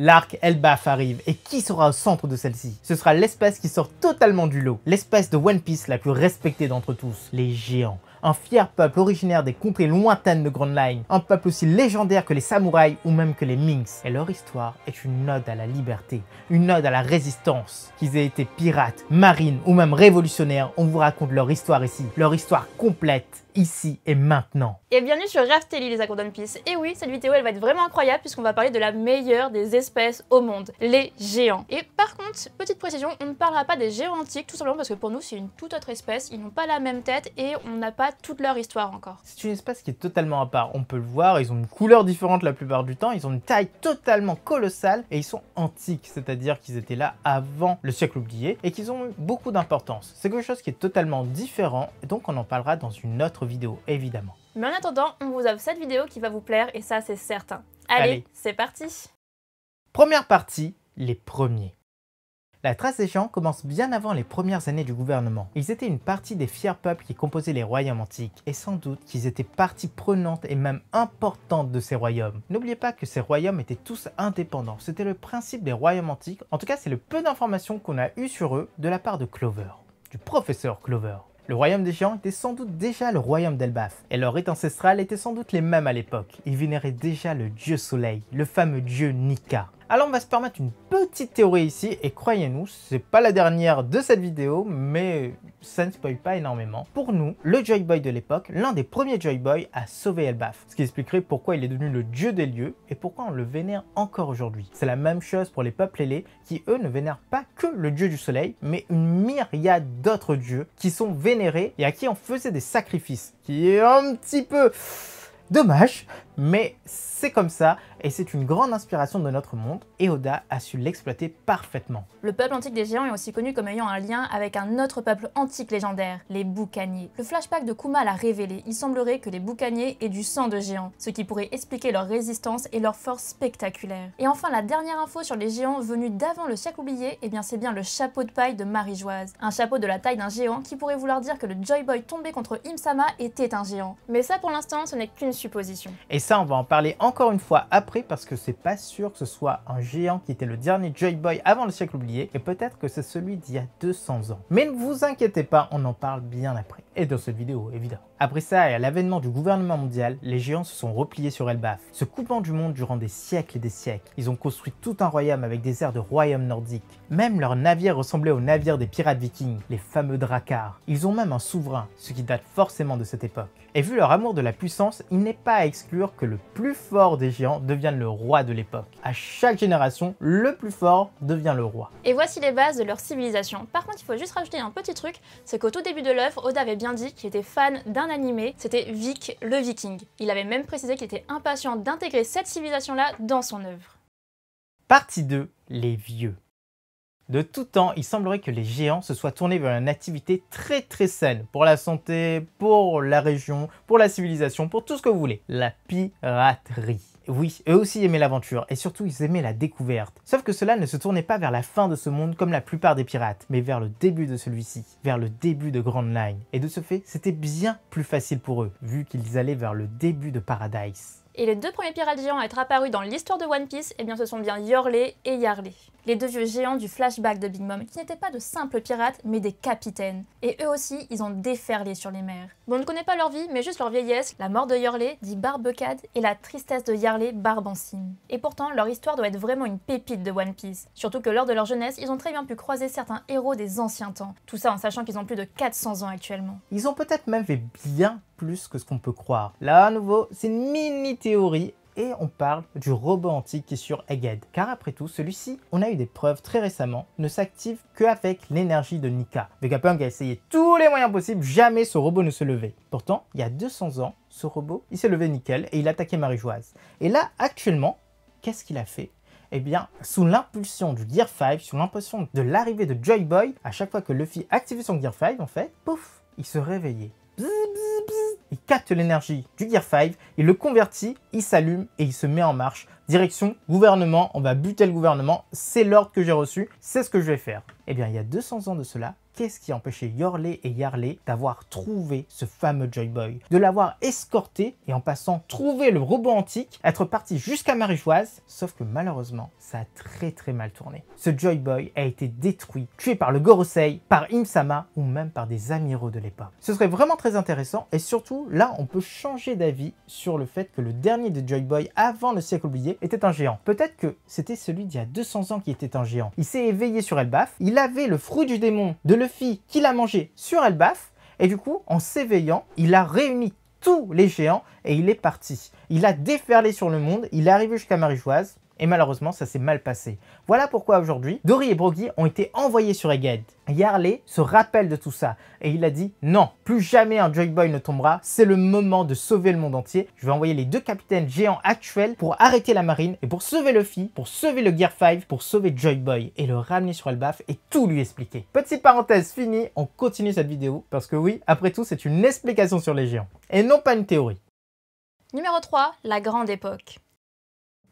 L'arc Elbaf arrive, et qui sera au centre de celle-ci Ce sera l'espèce qui sort totalement du lot, l'espèce de One Piece la plus respectée d'entre tous, les géants. Un fier peuple originaire des contrées lointaines de Grand Line, un peuple aussi légendaire que les samouraïs ou même que les minx. Et leur histoire est une ode à la liberté, une ode à la résistance. Qu'ils aient été pirates, marines ou même révolutionnaires, on vous raconte leur histoire ici, leur histoire complète ici et maintenant. Et bienvenue sur Raftelli les Accords Peace. Et oui, cette vidéo elle va être vraiment incroyable puisqu'on va parler de la meilleure des espèces au monde, les géants. Et par contre, petite précision, on ne parlera pas des géants antiques tout simplement parce que pour nous c'est une toute autre espèce, ils n'ont pas la même tête et on n'a pas toute leur histoire encore. C'est une espèce qui est totalement à part, on peut le voir, ils ont une couleur différente la plupart du temps, ils ont une taille totalement colossale et ils sont antiques, c'est-à-dire qu'ils étaient là avant le siècle oublié et qu'ils ont eu beaucoup d'importance. C'est quelque chose qui est totalement différent et donc on en parlera dans une autre vidéo, évidemment. Mais en attendant, on vous offre cette vidéo qui va vous plaire et ça c'est certain. Allez, c'est parti Première partie, les premiers. La trace des gens commence bien avant les premières années du gouvernement. Ils étaient une partie des fiers peuples qui composaient les royaumes antiques, et sans doute qu'ils étaient partie prenante et même importante de ces royaumes. N'oubliez pas que ces royaumes étaient tous indépendants, c'était le principe des royaumes antiques, en tout cas c'est le peu d'informations qu'on a eues sur eux de la part de Clover, du professeur Clover. Le royaume des gens était sans doute déjà le royaume d'Elbaf, et leurs rites ancestrales étaient sans doute les mêmes à l'époque. Ils vénéraient déjà le dieu soleil, le fameux dieu Nika. Alors on va se permettre une petite théorie ici, et croyez-nous, c'est pas la dernière de cette vidéo, mais ça ne spoil pas énormément. Pour nous, le Joy Boy de l'époque, l'un des premiers Joy Boy à sauver Elbaf, ce qui expliquerait pourquoi il est devenu le dieu des lieux, et pourquoi on le vénère encore aujourd'hui. C'est la même chose pour les peuples ailés, qui eux ne vénèrent pas que le dieu du soleil, mais une myriade d'autres dieux qui sont vénérés et à qui on faisait des sacrifices, qui est un petit peu... Dommage mais c'est comme ça et c'est une grande inspiration de notre monde et Oda a su l'exploiter parfaitement. Le peuple antique des géants est aussi connu comme ayant un lien avec un autre peuple antique légendaire, les boucaniers. Le flashback de Kuma l'a révélé, il semblerait que les boucaniers aient du sang de géants, ce qui pourrait expliquer leur résistance et leur force spectaculaire. Et enfin la dernière info sur les géants venus d'avant le siècle oublié, et eh bien c'est bien le chapeau de paille de Marie-Joise. un chapeau de la taille d'un géant qui pourrait vouloir dire que le Joy Boy tombé contre Imsama était un géant. Mais ça pour l'instant ce n'est qu'une supposition ça, on va en parler encore une fois après parce que c'est pas sûr que ce soit un géant qui était le dernier Joy Boy avant le siècle oublié et peut-être que c'est celui d'il y a 200 ans. Mais ne vous inquiétez pas, on en parle bien après et dans cette vidéo évidemment. Après ça et à l'avènement du gouvernement mondial, les géants se sont repliés sur Elbaf, se coupant du monde durant des siècles et des siècles. Ils ont construit tout un royaume avec des airs de royaume nordique. Même leurs navires ressemblaient aux navires des pirates vikings, les fameux Drakkar. Ils ont même un souverain, ce qui date forcément de cette époque. Et vu leur amour de la puissance, il n'est pas à exclure que le plus fort des géants devienne le roi de l'époque. À chaque génération, le plus fort devient le roi. Et voici les bases de leur civilisation. Par contre, il faut juste rajouter un petit truc, c'est qu'au tout début de l'œuvre, Oda avait bien dit qu'il était fan d'un animé, c'était Vic le Viking. Il avait même précisé qu'il était impatient d'intégrer cette civilisation-là dans son œuvre. Partie 2. Les vieux. De tout temps, il semblerait que les géants se soient tournés vers une activité très très saine pour la santé, pour la région, pour la civilisation, pour tout ce que vous voulez. La piraterie. Oui, eux aussi aimaient l'aventure, et surtout ils aimaient la découverte. Sauf que cela ne se tournait pas vers la fin de ce monde comme la plupart des pirates, mais vers le début de celui-ci, vers le début de Grand Line. Et de ce fait, c'était bien plus facile pour eux, vu qu'ils allaient vers le début de Paradise. Et les deux premiers pirates géants à être apparus dans l'histoire de One Piece, eh bien ce sont bien Yorley et Yarley. Les deux vieux géants du flashback de Big Mom, qui n'étaient pas de simples pirates, mais des capitaines. Et eux aussi, ils ont déferlé sur les mers. Bon, on ne connaît pas leur vie, mais juste leur vieillesse, la mort de Yorley, dit barbecade, et la tristesse de Yarley, barbe Et pourtant, leur histoire doit être vraiment une pépite de One Piece. Surtout que lors de leur jeunesse, ils ont très bien pu croiser certains héros des anciens temps. Tout ça en sachant qu'ils ont plus de 400 ans actuellement. Ils ont peut-être même fait bien plus que ce qu'on peut croire. Là, à nouveau, c'est une mini théorie et on parle du robot antique qui est sur Egghead. Car après tout, celui-ci, on a eu des preuves très récemment, ne s'active qu'avec l'énergie de Nika. Vegapunk a essayé tous les moyens possibles, jamais ce robot ne se levait. Pourtant, il y a 200 ans, ce robot, il s'est levé nickel et il attaquait Marie-Joise. Et là, actuellement, qu'est-ce qu'il a fait eh bien, sous l'impulsion du Gear 5, sous l'impulsion de l'arrivée de Joy Boy, à chaque fois que Luffy activait son Gear 5, en fait, pouf, il se réveillait il capte l'énergie du Gear 5, il le convertit, il s'allume et il se met en marche. Direction gouvernement, on va buter le gouvernement, c'est l'ordre que j'ai reçu, c'est ce que je vais faire. Eh bien, il y a 200 ans de cela, qu'est-ce qui empêchait Yorley et Yarley d'avoir trouvé ce fameux Joy Boy, de l'avoir escorté et en passant trouver le robot antique, être parti jusqu'à marie-joise, sauf que malheureusement, ça a très très mal tourné. Ce Joy Boy a été détruit, tué par le Gorosei, par Imsama ou même par des amiraux de l'époque. Ce serait vraiment très intéressant et surtout là on peut changer d'avis sur le fait que le dernier de Joy Boy avant le siècle oublié était un géant. Peut-être que c'était celui d'il y a 200 ans qui était un géant. Il s'est éveillé sur Elbaf, il avait le fruit du démon de le fille qu'il a mangé sur Elbaf. Et du coup, en s'éveillant, il a réuni tous les géants et il est parti. Il a déferlé sur le monde, il est arrivé jusqu'à Marie-Joise, et malheureusement ça s'est mal passé. Voilà pourquoi aujourd'hui, Dory et Broggy ont été envoyés sur Egghead. Yarley se rappelle de tout ça et il a dit non, plus jamais un Joy Boy ne tombera, c'est le moment de sauver le monde entier. Je vais envoyer les deux capitaines géants actuels pour arrêter la marine et pour sauver Luffy, pour sauver le Gear 5, pour sauver Joy Boy et le ramener sur Elbaf et tout lui expliquer. Petite parenthèse finie, on continue cette vidéo parce que oui, après tout c'est une explication sur les géants et non pas une théorie. Numéro 3, la grande époque.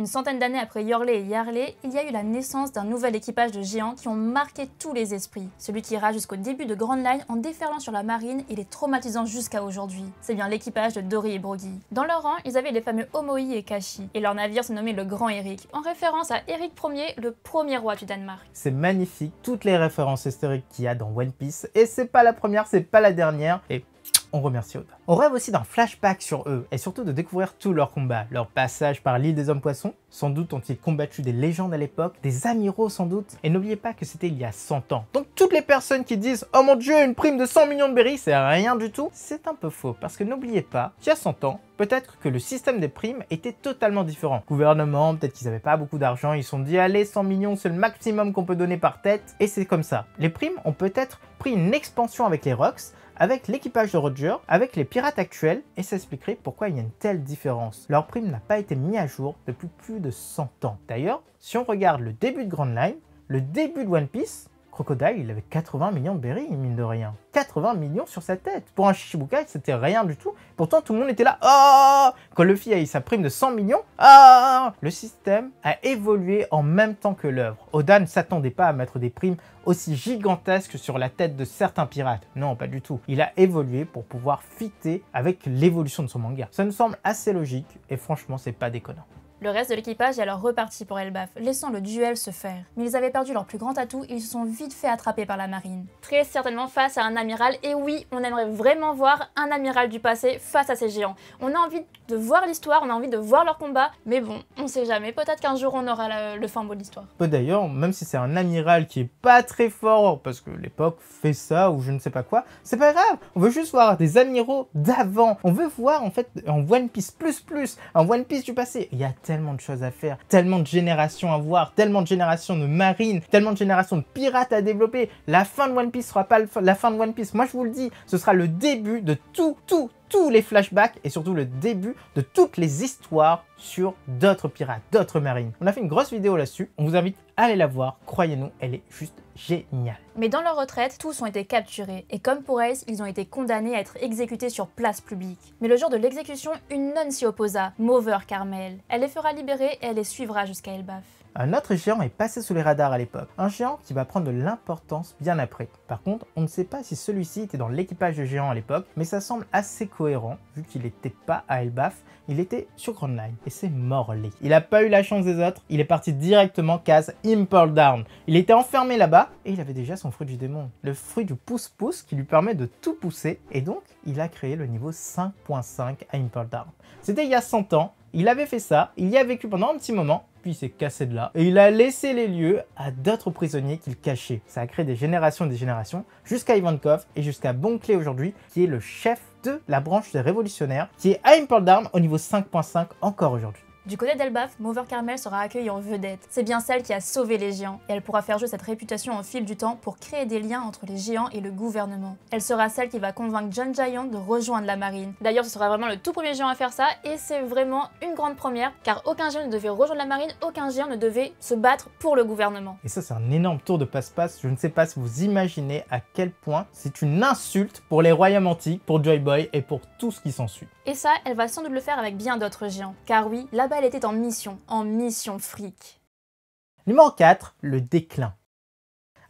Une centaine d'années après Yorlé et Yarlé, il y a eu la naissance d'un nouvel équipage de géants qui ont marqué tous les esprits. Celui qui ira jusqu'au début de Grand Line en déferlant sur la marine et les traumatisant jusqu'à aujourd'hui. C'est bien l'équipage de Dory et Broggy. Dans leur rang, ils avaient les fameux Omoi et Kashi, et leur navire se nommait le Grand Eric, en référence à Eric Ier, le premier roi du Danemark. C'est magnifique, toutes les références historiques qu'il y a dans One Piece, et c'est pas la première, c'est pas la dernière, et on remercie Oda. On rêve aussi d'un flashback sur eux, et surtout de découvrir tous leurs combats, leur passage par l'île des hommes-poissons, sans doute ont-ils combattu des légendes à l'époque, des amiraux sans doute, et n'oubliez pas que c'était il y a 100 ans. Donc toutes les personnes qui disent « Oh mon dieu, une prime de 100 millions de berries, c'est rien du tout », c'est un peu faux, parce que n'oubliez pas, il y a 100 ans, peut-être que le système des primes était totalement différent. Gouvernement, peut-être qu'ils n'avaient pas beaucoup d'argent, ils sont dit allez 100 millions c'est le maximum qu'on peut donner par tête, et c'est comme ça. Les primes ont peut-être pris une expansion avec les Rocks, avec l'équipage de Roger, avec les pirates actuels, et ça expliquerait pourquoi il y a une telle différence. Leur prime n'a pas été mise à jour depuis plus de 100 ans. D'ailleurs, si on regarde le début de Grand Line, le début de One Piece, Crocodile, il avait 80 millions de berries, mine de rien. 80 millions sur sa tête. Pour un Shichibukai, c'était rien du tout. Pourtant, tout le monde était là. Oh Quand Luffy a eu sa prime de 100 millions, oh Le système a évolué en même temps que l'œuvre. Oda ne s'attendait pas à mettre des primes aussi gigantesques sur la tête de certains pirates. Non, pas du tout. Il a évolué pour pouvoir fitter avec l'évolution de son manga. Ça nous semble assez logique et franchement, c'est pas déconnant. Le reste de l'équipage est alors reparti pour Elbaf, laissant le duel se faire. Mais ils avaient perdu leur plus grand atout ils se sont vite fait attraper par la marine. Très certainement face à un amiral, et oui, on aimerait vraiment voir un amiral du passé face à ces géants. On a envie de voir l'histoire, on a envie de voir leur combat, mais bon, on sait jamais, peut-être qu'un jour on aura le fin mot de l'histoire. Bah, d'ailleurs, même si c'est un amiral qui est pas très fort, parce que l'époque fait ça ou je ne sais pas quoi, c'est pas grave, on veut juste voir des amiraux d'avant. On veut voir en fait en One Piece plus plus, un One Piece du passé tellement de choses à faire, tellement de générations à voir, tellement de générations de marines, tellement de générations de pirates à développer. La fin de One Piece sera pas la fin de One Piece. Moi, je vous le dis, ce sera le début de tout, tout, tous les flashbacks et surtout le début de toutes les histoires sur d'autres pirates, d'autres marines. On a fait une grosse vidéo là-dessus, on vous invite à aller la voir, croyez-nous, elle est juste géniale. Mais dans leur retraite, tous ont été capturés, et comme pour Ace, ils ont été condamnés à être exécutés sur place publique. Mais le jour de l'exécution, une nonne s'y opposa, Mauveur Carmel. Elle les fera libérer et elle les suivra jusqu'à Elbaf. Un autre géant est passé sous les radars à l'époque, un géant qui va prendre de l'importance bien après. Par contre, on ne sait pas si celui-ci était dans l'équipage de géants à l'époque, mais ça semble assez cool cohérent, vu qu'il n'était pas à Elbaf, il était sur Grand Line, et c'est Morley. Il n'a pas eu la chance des autres, il est parti directement case Impel Down. Il était enfermé là-bas, et il avait déjà son fruit du démon, le fruit du pouce-pouce qui lui permet de tout pousser, et donc il a créé le niveau 5.5 à Impel Down. C'était il y a 100 ans, il avait fait ça, il y a vécu pendant un petit moment, puis il s'est cassé de là. Et il a laissé les lieux à d'autres prisonniers qu'il cachait. Ça a créé des générations et des générations, jusqu'à Ivankov et jusqu'à Bonclé aujourd'hui, qui est le chef de la branche des révolutionnaires, qui est à une d'armes au niveau 5.5 encore aujourd'hui. Du côté d'Elbaf, Mover Carmel sera accueillie en vedette. C'est bien celle qui a sauvé les géants, et elle pourra faire jouer cette réputation au fil du temps pour créer des liens entre les géants et le gouvernement. Elle sera celle qui va convaincre John Giant de rejoindre la marine. D'ailleurs, ce sera vraiment le tout premier géant à faire ça, et c'est vraiment une grande première, car aucun géant ne devait rejoindre la marine, aucun géant ne devait se battre pour le gouvernement. Et ça, c'est un énorme tour de passe-passe. Je ne sais pas si vous imaginez à quel point c'est une insulte pour les royaumes antiques, pour Joy Boy et pour tout ce qui s'ensuit. Et ça, elle va sans doute le faire avec bien d'autres géants. Car oui, la elle était en mission, en mission fric. Numéro 4, le déclin.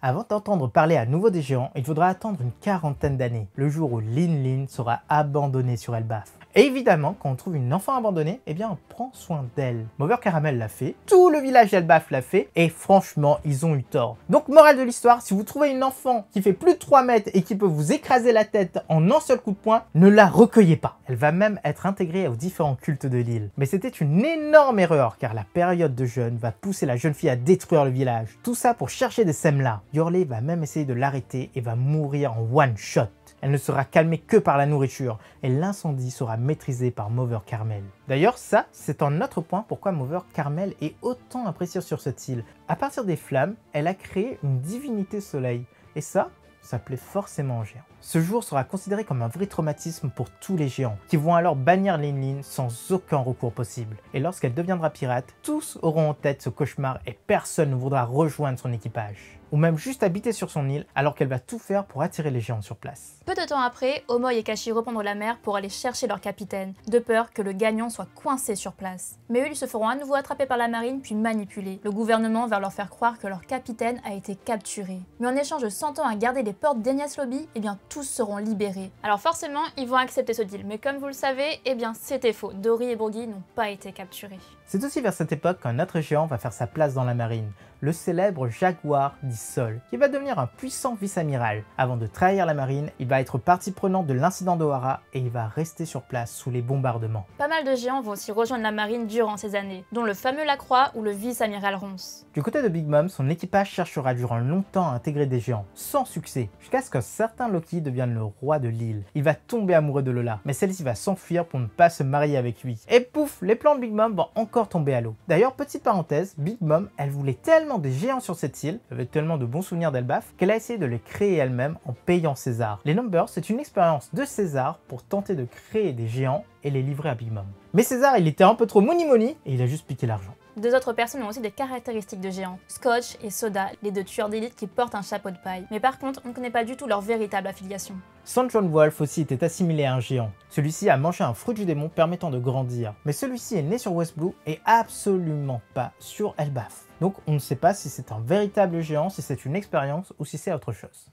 Avant d'entendre parler à nouveau des géants, il faudra attendre une quarantaine d'années, le jour où Lin Lin sera abandonnée sur Elbaf. Et évidemment, quand on trouve une enfant abandonnée, eh bien on prend soin d'elle. Mover Caramel l'a fait, tout le village d'Elbaf l'a fait, et franchement, ils ont eu tort. Donc morale de l'histoire, si vous trouvez une enfant qui fait plus de 3 mètres et qui peut vous écraser la tête en un seul coup de poing, ne la recueillez pas. Elle va même être intégrée aux différents cultes de l'île. Mais c'était une énorme erreur, car la période de jeûne va pousser la jeune fille à détruire le village. Tout ça pour chercher des sèmes-là. Yorley va même essayer de l'arrêter et va mourir en one shot. Elle ne sera calmée que par la nourriture et l'incendie sera maîtrisé par Mover Carmel. D'ailleurs, ça, c'est un autre point pourquoi Mover Carmel est autant appréciée sur cette île. À partir des flammes, elle a créé une divinité soleil. Et ça, ça plaît forcément aux géants. Ce jour sera considéré comme un vrai traumatisme pour tous les géants, qui vont alors bannir Linlin sans aucun recours possible. Et lorsqu'elle deviendra pirate, tous auront en tête ce cauchemar et personne ne voudra rejoindre son équipage ou même juste habiter sur son île alors qu'elle va tout faire pour attirer les géants sur place. Peu de temps après, Omoy et Kashi reprendront la mer pour aller chercher leur capitaine, de peur que le gagnant soit coincé sur place. Mais eux, ils se feront à nouveau attraper par la marine puis manipuler. Le gouvernement va leur faire croire que leur capitaine a été capturé. Mais en échange de 100 ans à garder les portes d'Enias Lobby, eh bien tous seront libérés. Alors forcément, ils vont accepter ce deal, mais comme vous le savez, eh bien c'était faux. Dory et Broggy n'ont pas été capturés. C'est aussi vers cette époque qu'un autre géant va faire sa place dans la marine, le célèbre Jaguar dit Sol, qui va devenir un puissant vice-amiral. Avant de trahir la marine, il va être partie prenante de l'incident d'Ohara et il va rester sur place sous les bombardements. Pas mal de géants vont aussi rejoindre la marine durant ces années, dont le fameux Lacroix ou le vice-amiral Ronce. Du côté de Big Mom, son équipage cherchera durant longtemps à intégrer des géants, sans succès, jusqu'à ce qu'un certain Loki devienne le roi de l'île. Il va tomber amoureux de Lola, mais celle-ci va s'enfuir pour ne pas se marier avec lui. Et pouf, les plans de Big Mom vont encore tomber à l'eau. D'ailleurs, petite parenthèse, Big Mom, elle voulait tellement des géants sur cette île, avec tellement de bons souvenirs d'Elbaf, qu'elle a essayé de les créer elle-même en payant César. Les Numbers, c'est une expérience de César pour tenter de créer des géants et les livrer à Big Mom. Mais César, il était un peu trop moni-moni et il a juste piqué l'argent. Deux autres personnes ont aussi des caractéristiques de géants, Scotch et Soda, les deux tueurs d'élite qui portent un chapeau de paille. Mais par contre, on ne connaît pas du tout leur véritable affiliation. John Wolf aussi était assimilé à un géant. Celui-ci a mangé un fruit du démon permettant de grandir. Mais celui-ci est né sur West Blue et absolument pas sur Elbaf. Donc on ne sait pas si c'est un véritable géant, si c'est une expérience ou si c'est autre chose.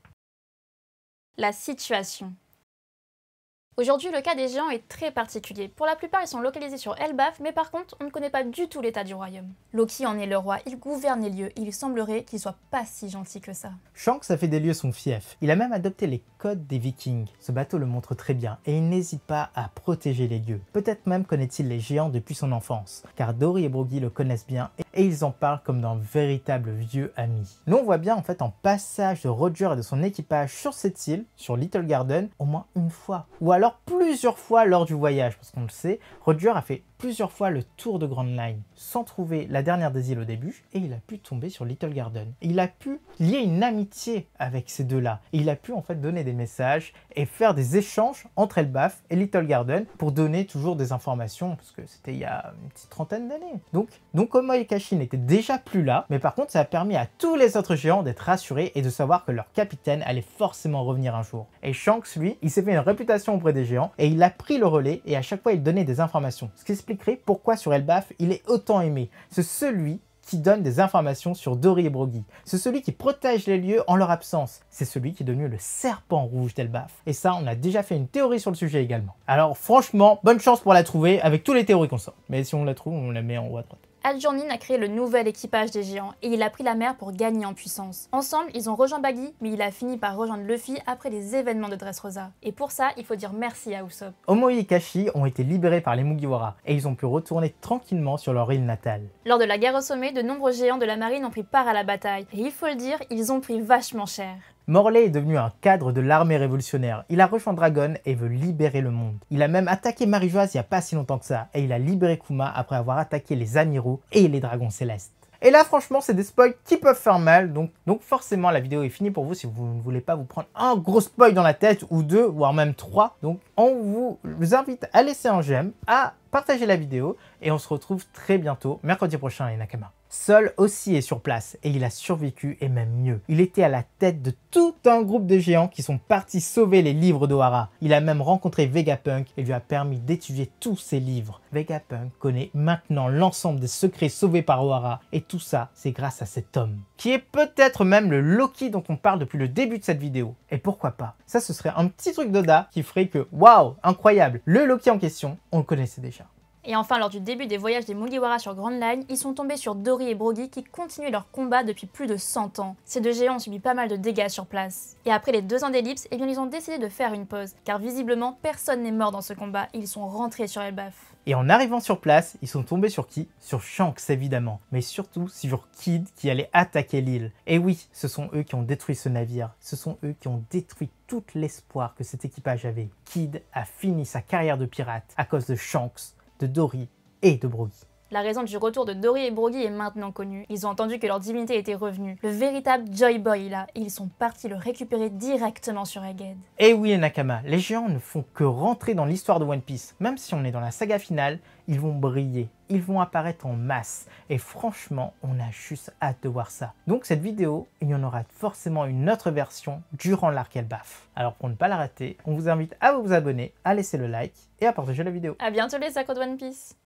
La situation. Aujourd'hui, le cas des géants est très particulier. Pour la plupart, ils sont localisés sur Elbaf, mais par contre, on ne connaît pas du tout l'état du royaume. Loki en est le roi, il gouverne les lieux, il semblerait qu'il soit pas si gentil que ça. Shanks a fait des lieux son fief. Il a même adopté les codes des vikings. Ce bateau le montre très bien, et il n'hésite pas à protéger les lieux. Peut-être même connaît-il les géants depuis son enfance, car Dory et Brogy le connaissent bien et et ils en parlent comme d'un véritable vieux ami. Nous on voit bien en fait un passage de Roger et de son équipage sur cette île, sur Little Garden, au moins une fois, ou alors plusieurs fois lors du voyage, parce qu'on le sait, Roger a fait plusieurs fois le tour de Grand Line sans trouver la dernière des îles au début et il a pu tomber sur Little Garden. Il a pu lier une amitié avec ces deux-là. Il a pu en fait donner des messages et faire des échanges entre Elbaf et Little Garden pour donner toujours des informations parce que c'était il y a une petite trentaine d'années. Donc, donc et Kashi n'était déjà plus là, mais par contre ça a permis à tous les autres géants d'être rassurés et de savoir que leur capitaine allait forcément revenir un jour. Et Shanks, lui, il s'est fait une réputation auprès des géants et il a pris le relais et à chaque fois il donnait des informations. Ce qui se pourquoi sur Elbaf il est autant aimé. C'est celui qui donne des informations sur Dory et Broggy. C'est celui qui protège les lieux en leur absence. C'est celui qui est devenu le serpent rouge d'Elbaf. Et ça, on a déjà fait une théorie sur le sujet également. Alors franchement, bonne chance pour la trouver avec toutes les théories qu'on sort. Mais si on la trouve, on la met en haut à droite al a créé le nouvel équipage des géants et il a pris la mer pour gagner en puissance. Ensemble, ils ont rejoint Baggy, mais il a fini par rejoindre Luffy après les événements de Dressrosa. Et pour ça, il faut dire merci à Usopp. Omoi et Kashi ont été libérés par les Mugiwara et ils ont pu retourner tranquillement sur leur île natale. Lors de la guerre au sommet, de nombreux géants de la marine ont pris part à la bataille et il faut le dire, ils ont pris vachement cher. Morley est devenu un cadre de l'armée révolutionnaire. Il a rejoint Dragon et veut libérer le monde. Il a même attaqué Marie-Joise il n'y a pas si longtemps que ça, et il a libéré Kuma après avoir attaqué les Amiraux et les Dragons Célestes. Et là, franchement, c'est des spoils qui peuvent faire mal, donc, donc forcément, la vidéo est finie pour vous si vous ne voulez pas vous prendre un gros spoil dans la tête, ou deux, voire même trois. Donc, on vous, vous invite à laisser un j'aime, à partager la vidéo, et on se retrouve très bientôt, mercredi prochain, à Nakama. Seul aussi est sur place et il a survécu et même mieux. Il était à la tête de tout un groupe de géants qui sont partis sauver les livres d'Ohara. Il a même rencontré Vegapunk et lui a permis d'étudier tous ses livres. Vegapunk connaît maintenant l'ensemble des secrets sauvés par O'Hara et tout ça c'est grâce à cet homme. Qui est peut-être même le Loki dont on parle depuis le début de cette vidéo. Et pourquoi pas Ça ce serait un petit truc d'Oda qui ferait que wow, incroyable le Loki en question on le connaissait déjà. Et enfin, lors du début des voyages des Mugiwara sur Grand Line, ils sont tombés sur Dory et Brogy qui continuent leur combat depuis plus de 100 ans. Ces deux géants ont subi pas mal de dégâts sur place. Et après les deux ans d'ellipse, eh bien ils ont décidé de faire une pause, car visiblement personne n'est mort dans ce combat, ils sont rentrés sur Elbaf. Et en arrivant sur place, ils sont tombés sur qui Sur Shanks évidemment, mais surtout sur Kid qui allait attaquer l'île. Et oui, ce sont eux qui ont détruit ce navire, ce sont eux qui ont détruit tout l'espoir que cet équipage avait. Kid a fini sa carrière de pirate à cause de Shanks, de Dory et de Brody. La raison du retour de Dory et Broggy est maintenant connue. Ils ont entendu que leur divinité était revenue. Le véritable Joy Boy là, ils sont partis le récupérer directement sur Egghead. Et eh oui les Nakama, les géants ne font que rentrer dans l'histoire de One Piece. Même si on est dans la saga finale, ils vont briller, ils vont apparaître en masse. Et franchement, on a juste hâte de voir ça. Donc cette vidéo, il y en aura forcément une autre version durant l'arc Elbaf. Alors pour ne pas la rater, on vous invite à vous abonner, à laisser le like et à partager la vidéo. À bientôt les sacos de One Piece